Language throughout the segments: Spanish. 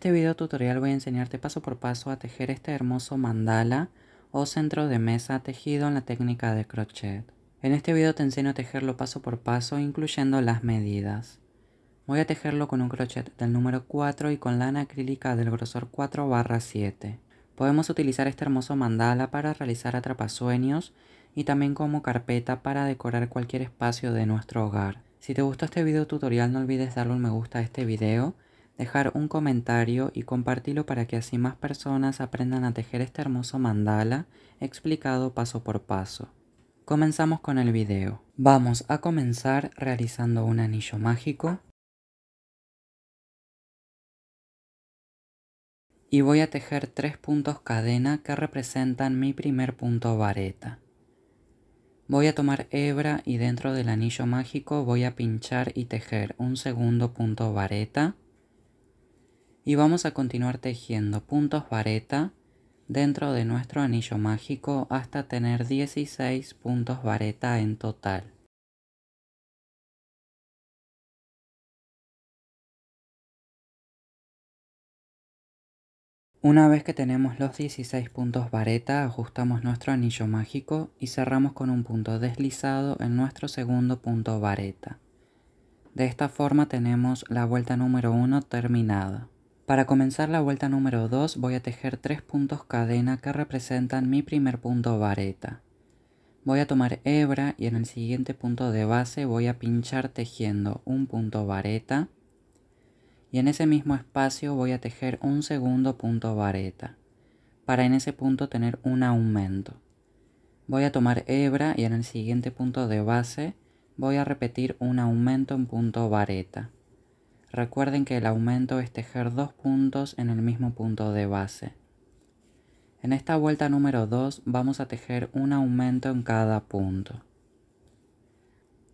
En este video tutorial voy a enseñarte paso por paso a tejer este hermoso mandala o centro de mesa tejido en la técnica de crochet. En este video te enseño a tejerlo paso por paso incluyendo las medidas. Voy a tejerlo con un crochet del número 4 y con lana acrílica del grosor 4 barra 7. Podemos utilizar este hermoso mandala para realizar atrapasueños y también como carpeta para decorar cualquier espacio de nuestro hogar. Si te gustó este video tutorial no olvides darle un me gusta a este video dejar un comentario y compartirlo para que así más personas aprendan a tejer este hermoso mandala explicado paso por paso. Comenzamos con el video. Vamos a comenzar realizando un anillo mágico. Y voy a tejer tres puntos cadena que representan mi primer punto vareta. Voy a tomar hebra y dentro del anillo mágico voy a pinchar y tejer un segundo punto vareta y vamos a continuar tejiendo puntos vareta dentro de nuestro anillo mágico hasta tener 16 puntos vareta en total. Una vez que tenemos los 16 puntos vareta, ajustamos nuestro anillo mágico y cerramos con un punto deslizado en nuestro segundo punto vareta. De esta forma tenemos la vuelta número 1 terminada. Para comenzar la vuelta número 2 voy a tejer tres puntos cadena que representan mi primer punto vareta. Voy a tomar hebra y en el siguiente punto de base voy a pinchar tejiendo un punto vareta y en ese mismo espacio voy a tejer un segundo punto vareta para en ese punto tener un aumento. Voy a tomar hebra y en el siguiente punto de base voy a repetir un aumento en punto vareta. Recuerden que el aumento es tejer dos puntos en el mismo punto de base. En esta vuelta número 2 vamos a tejer un aumento en cada punto.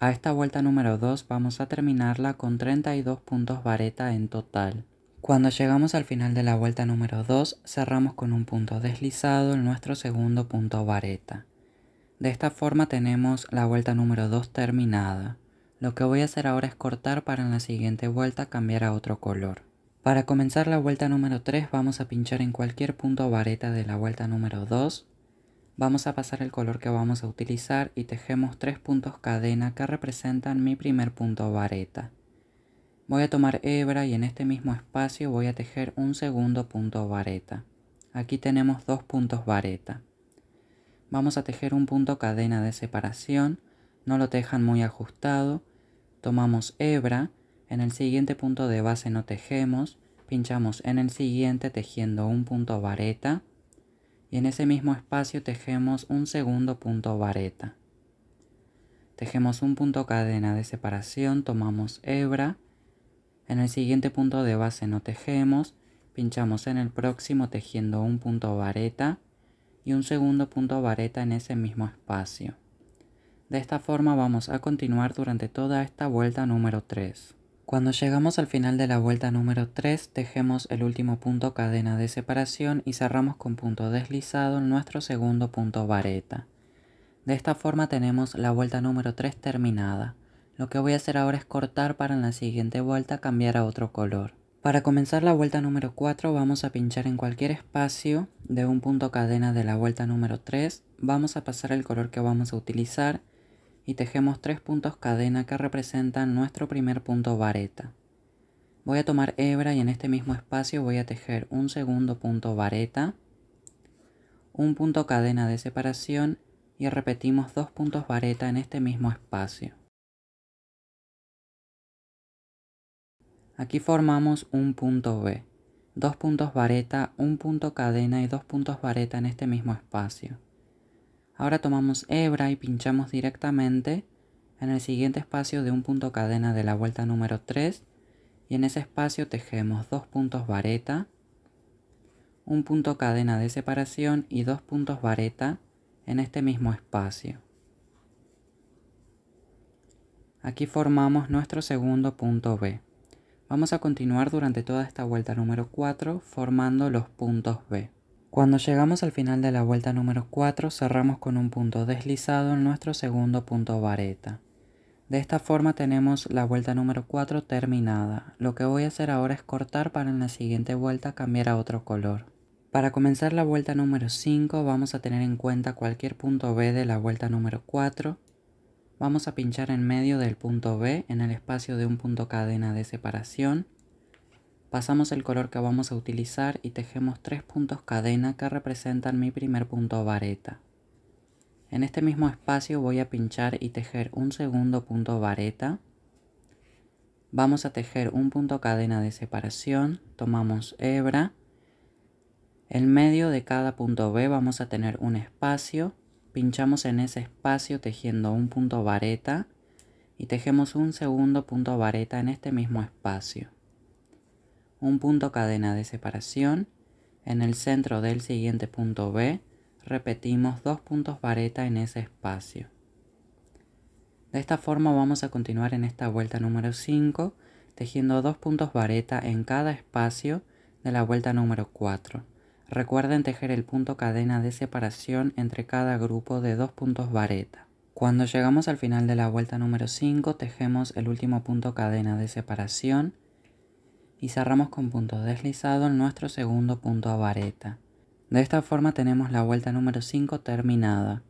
A esta vuelta número 2 vamos a terminarla con 32 puntos vareta en total. Cuando llegamos al final de la vuelta número 2 cerramos con un punto deslizado en nuestro segundo punto vareta. De esta forma tenemos la vuelta número 2 terminada. Lo que voy a hacer ahora es cortar para en la siguiente vuelta cambiar a otro color. Para comenzar la vuelta número 3 vamos a pinchar en cualquier punto vareta de la vuelta número 2. Vamos a pasar el color que vamos a utilizar y tejemos tres puntos cadena que representan mi primer punto vareta. Voy a tomar hebra y en este mismo espacio voy a tejer un segundo punto vareta. Aquí tenemos dos puntos vareta. Vamos a tejer un punto cadena de separación no lo tejan muy ajustado, tomamos hebra, en el siguiente punto de base no tejemos, pinchamos en el siguiente tejiendo un punto vareta y en ese mismo espacio tejemos un segundo punto vareta. Tejemos un punto cadena de separación, tomamos hebra, en el siguiente punto de base no tejemos, pinchamos en el próximo tejiendo un punto vareta y un segundo punto vareta en ese mismo espacio. De esta forma vamos a continuar durante toda esta vuelta número 3. Cuando llegamos al final de la vuelta número 3, tejemos el último punto cadena de separación y cerramos con punto deslizado nuestro segundo punto vareta. De esta forma tenemos la vuelta número 3 terminada. Lo que voy a hacer ahora es cortar para en la siguiente vuelta cambiar a otro color. Para comenzar la vuelta número 4 vamos a pinchar en cualquier espacio de un punto cadena de la vuelta número 3, vamos a pasar el color que vamos a utilizar y tejemos tres puntos cadena que representan nuestro primer punto vareta. Voy a tomar hebra y en este mismo espacio voy a tejer un segundo punto vareta, un punto cadena de separación y repetimos dos puntos vareta en este mismo espacio. Aquí formamos un punto B, dos puntos vareta, un punto cadena y dos puntos vareta en este mismo espacio. Ahora tomamos hebra y pinchamos directamente en el siguiente espacio de un punto cadena de la vuelta número 3 y en ese espacio tejemos dos puntos vareta, un punto cadena de separación y dos puntos vareta en este mismo espacio. Aquí formamos nuestro segundo punto B. Vamos a continuar durante toda esta vuelta número 4 formando los puntos B. Cuando llegamos al final de la vuelta número 4 cerramos con un punto deslizado en nuestro segundo punto vareta. De esta forma tenemos la vuelta número 4 terminada. Lo que voy a hacer ahora es cortar para en la siguiente vuelta cambiar a otro color. Para comenzar la vuelta número 5 vamos a tener en cuenta cualquier punto B de la vuelta número 4. Vamos a pinchar en medio del punto B en el espacio de un punto cadena de separación Pasamos el color que vamos a utilizar y tejemos tres puntos cadena que representan mi primer punto vareta. En este mismo espacio voy a pinchar y tejer un segundo punto vareta. Vamos a tejer un punto cadena de separación, tomamos hebra. En medio de cada punto B vamos a tener un espacio, pinchamos en ese espacio tejiendo un punto vareta y tejemos un segundo punto vareta en este mismo espacio un punto cadena de separación, en el centro del siguiente punto B repetimos dos puntos vareta en ese espacio. De esta forma vamos a continuar en esta vuelta número 5, tejiendo dos puntos vareta en cada espacio de la vuelta número 4. Recuerden tejer el punto cadena de separación entre cada grupo de dos puntos vareta. Cuando llegamos al final de la vuelta número 5, tejemos el último punto cadena de separación y cerramos con punto deslizado nuestro segundo punto a vareta. De esta forma tenemos la vuelta número 5 terminada.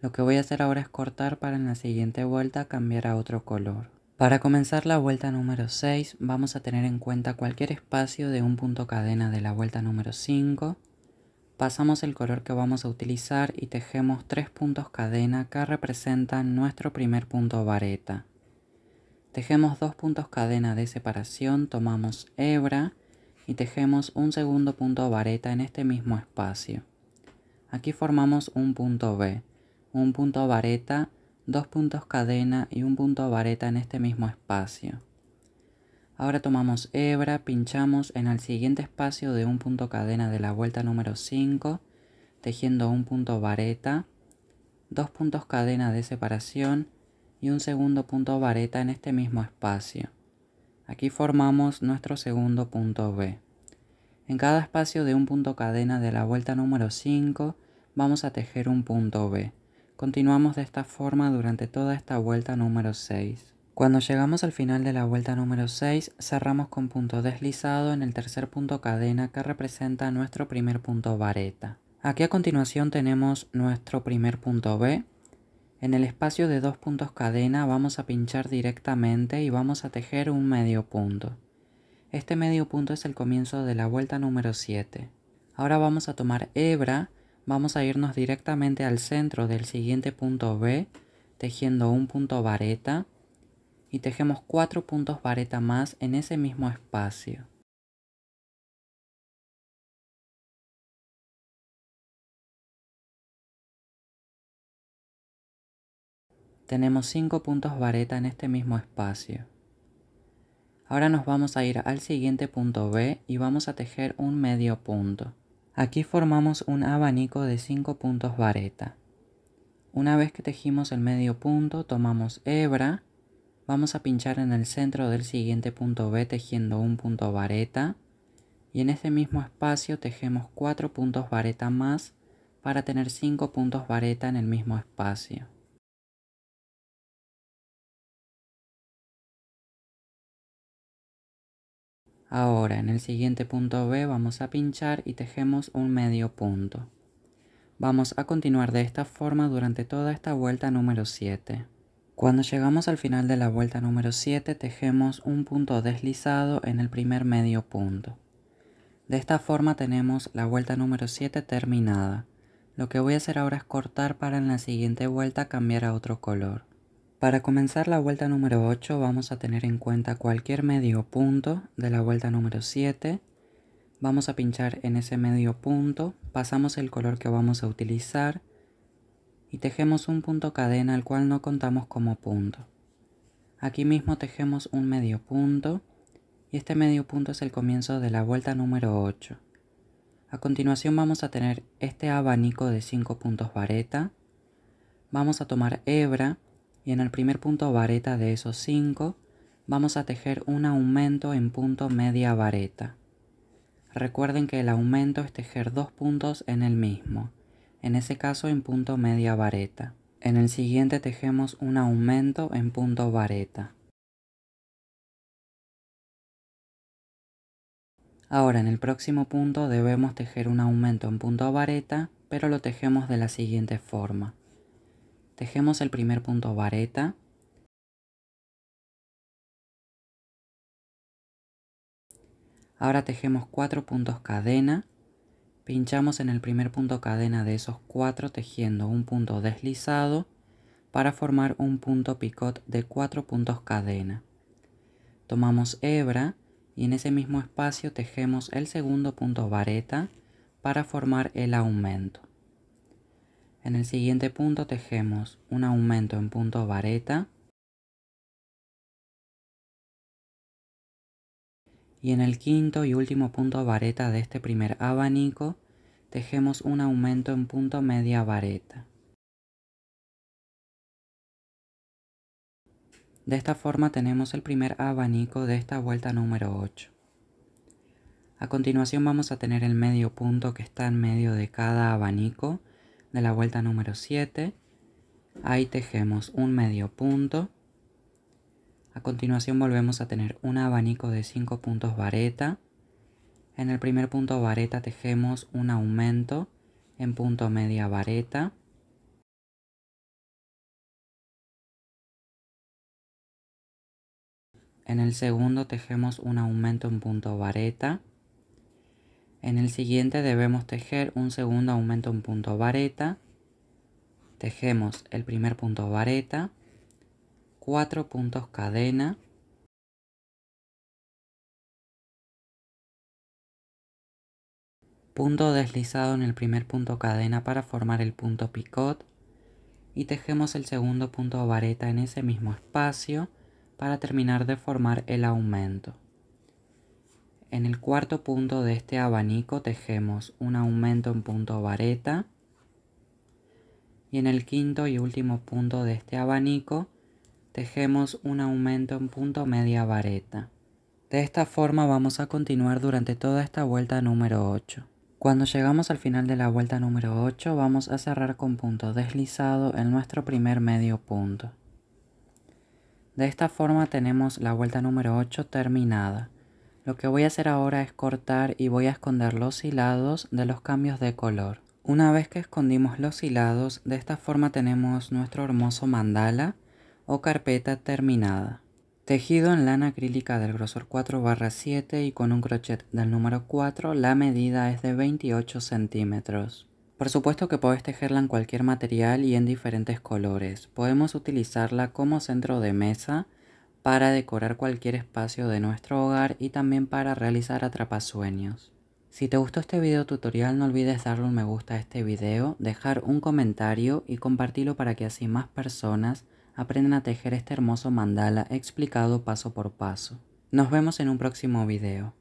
Lo que voy a hacer ahora es cortar para en la siguiente vuelta cambiar a otro color. Para comenzar la vuelta número 6 vamos a tener en cuenta cualquier espacio de un punto cadena de la vuelta número 5. Pasamos el color que vamos a utilizar y tejemos tres puntos cadena que representan nuestro primer punto vareta. Tejemos dos puntos cadena de separación, tomamos hebra y tejemos un segundo punto vareta en este mismo espacio. Aquí formamos un punto B, un punto vareta, dos puntos cadena y un punto vareta en este mismo espacio. Ahora tomamos hebra, pinchamos en el siguiente espacio de un punto cadena de la vuelta número 5, tejiendo un punto vareta, dos puntos cadena de separación, y un segundo punto vareta en este mismo espacio. Aquí formamos nuestro segundo punto B. En cada espacio de un punto cadena de la vuelta número 5 vamos a tejer un punto B. Continuamos de esta forma durante toda esta vuelta número 6. Cuando llegamos al final de la vuelta número 6, cerramos con punto deslizado en el tercer punto cadena que representa nuestro primer punto vareta. Aquí a continuación tenemos nuestro primer punto B, en el espacio de dos puntos cadena vamos a pinchar directamente y vamos a tejer un medio punto. Este medio punto es el comienzo de la vuelta número 7. Ahora vamos a tomar hebra, vamos a irnos directamente al centro del siguiente punto B, tejiendo un punto vareta y tejemos cuatro puntos vareta más en ese mismo espacio. Tenemos 5 puntos vareta en este mismo espacio. Ahora nos vamos a ir al siguiente punto B y vamos a tejer un medio punto. Aquí formamos un abanico de 5 puntos vareta. Una vez que tejimos el medio punto, tomamos hebra, vamos a pinchar en el centro del siguiente punto B tejiendo un punto vareta y en este mismo espacio tejemos 4 puntos vareta más para tener 5 puntos vareta en el mismo espacio. Ahora en el siguiente punto B vamos a pinchar y tejemos un medio punto. Vamos a continuar de esta forma durante toda esta vuelta número 7. Cuando llegamos al final de la vuelta número 7 tejemos un punto deslizado en el primer medio punto. De esta forma tenemos la vuelta número 7 terminada. Lo que voy a hacer ahora es cortar para en la siguiente vuelta cambiar a otro color. Para comenzar la vuelta número 8 vamos a tener en cuenta cualquier medio punto de la vuelta número 7. Vamos a pinchar en ese medio punto, pasamos el color que vamos a utilizar y tejemos un punto cadena al cual no contamos como punto. Aquí mismo tejemos un medio punto y este medio punto es el comienzo de la vuelta número 8. A continuación vamos a tener este abanico de 5 puntos vareta. Vamos a tomar hebra y en el primer punto vareta de esos 5 vamos a tejer un aumento en punto media vareta. Recuerden que el aumento es tejer dos puntos en el mismo, en ese caso en punto media vareta. En el siguiente tejemos un aumento en punto vareta. Ahora en el próximo punto debemos tejer un aumento en punto vareta, pero lo tejemos de la siguiente forma. Tejemos el primer punto vareta. Ahora tejemos cuatro puntos cadena. Pinchamos en el primer punto cadena de esos cuatro tejiendo un punto deslizado para formar un punto picot de cuatro puntos cadena. Tomamos hebra y en ese mismo espacio tejemos el segundo punto vareta para formar el aumento. En el siguiente punto tejemos un aumento en punto vareta y en el quinto y último punto vareta de este primer abanico tejemos un aumento en punto media vareta. De esta forma tenemos el primer abanico de esta vuelta número 8. A continuación vamos a tener el medio punto que está en medio de cada abanico de la vuelta número 7. Ahí tejemos un medio punto. A continuación volvemos a tener un abanico de 5 puntos vareta. En el primer punto vareta tejemos un aumento en punto media vareta. En el segundo tejemos un aumento en punto vareta. En el siguiente debemos tejer un segundo aumento en punto vareta. Tejemos el primer punto vareta, cuatro puntos cadena, punto deslizado en el primer punto cadena para formar el punto picot y tejemos el segundo punto vareta en ese mismo espacio para terminar de formar el aumento. En el cuarto punto de este abanico tejemos un aumento en punto vareta y en el quinto y último punto de este abanico tejemos un aumento en punto media vareta. De esta forma vamos a continuar durante toda esta vuelta número 8. Cuando llegamos al final de la vuelta número 8 vamos a cerrar con punto deslizado en nuestro primer medio punto. De esta forma tenemos la vuelta número 8 terminada. Lo que voy a hacer ahora es cortar y voy a esconder los hilados de los cambios de color. Una vez que escondimos los hilados, de esta forma tenemos nuestro hermoso mandala o carpeta terminada. Tejido en lana acrílica del grosor 4 7 y con un crochet del número 4, la medida es de 28 centímetros. Por supuesto que puedes tejerla en cualquier material y en diferentes colores. Podemos utilizarla como centro de mesa para decorar cualquier espacio de nuestro hogar y también para realizar atrapasueños. Si te gustó este video tutorial no olvides darle un me gusta a este video, dejar un comentario y compartirlo para que así más personas aprendan a tejer este hermoso mandala explicado paso por paso. Nos vemos en un próximo video.